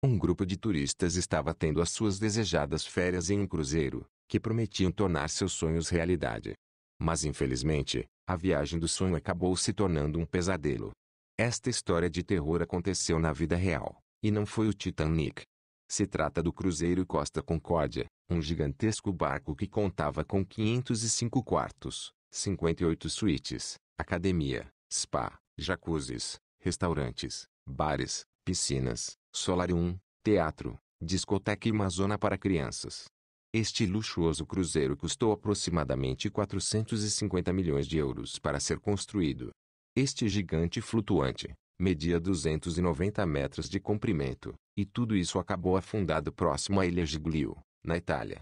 Um grupo de turistas estava tendo as suas desejadas férias em um cruzeiro, que prometiam tornar seus sonhos realidade. Mas infelizmente, a viagem do sonho acabou se tornando um pesadelo. Esta história de terror aconteceu na vida real, e não foi o Titanic. Se trata do cruzeiro Costa Concórdia, um gigantesco barco que contava com 505 quartos, 58 suítes, academia, spa, jacuzzis, restaurantes, bares, piscinas, solarium, teatro, discoteca e uma zona para crianças. Este luxuoso cruzeiro custou aproximadamente 450 milhões de euros para ser construído. Este gigante flutuante media 290 metros de comprimento, e tudo isso acabou afundado próximo à ilha Giglio, na Itália.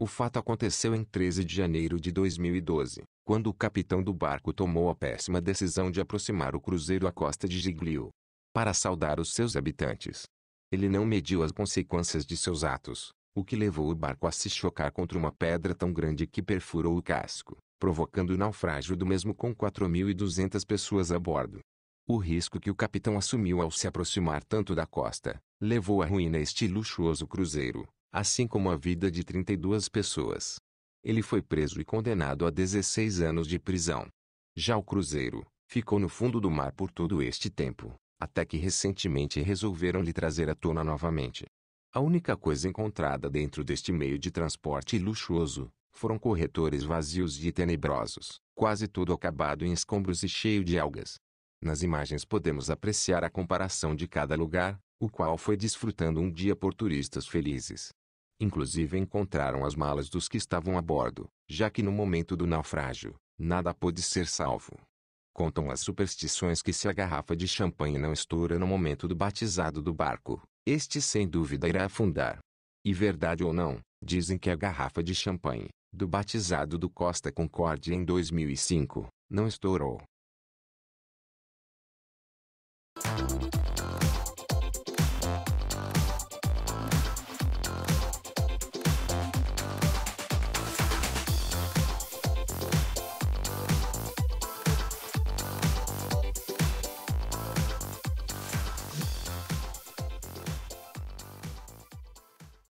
O fato aconteceu em 13 de janeiro de 2012, quando o capitão do barco tomou a péssima decisão de aproximar o cruzeiro à costa de Giglio. Para saudar os seus habitantes, ele não mediu as consequências de seus atos, o que levou o barco a se chocar contra uma pedra tão grande que perfurou o casco, provocando o naufrágio do mesmo com 4.200 pessoas a bordo. O risco que o capitão assumiu ao se aproximar tanto da costa, levou à ruína este luxuoso cruzeiro, assim como a vida de 32 pessoas. Ele foi preso e condenado a 16 anos de prisão. Já o cruzeiro, ficou no fundo do mar por todo este tempo, até que recentemente resolveram lhe trazer à tona novamente. A única coisa encontrada dentro deste meio de transporte luxuoso foram corretores vazios e tenebrosos, quase todo acabado em escombros e cheio de algas. Nas imagens podemos apreciar a comparação de cada lugar, o qual foi desfrutando um dia por turistas felizes. Inclusive encontraram as malas dos que estavam a bordo, já que no momento do naufrágio, nada pôde ser salvo. Contam as superstições que se a garrafa de champanhe não estoura no momento do batizado do barco, este sem dúvida irá afundar. E verdade ou não, dizem que a garrafa de champanhe, do batizado do Costa Concorde em 2005, não estourou.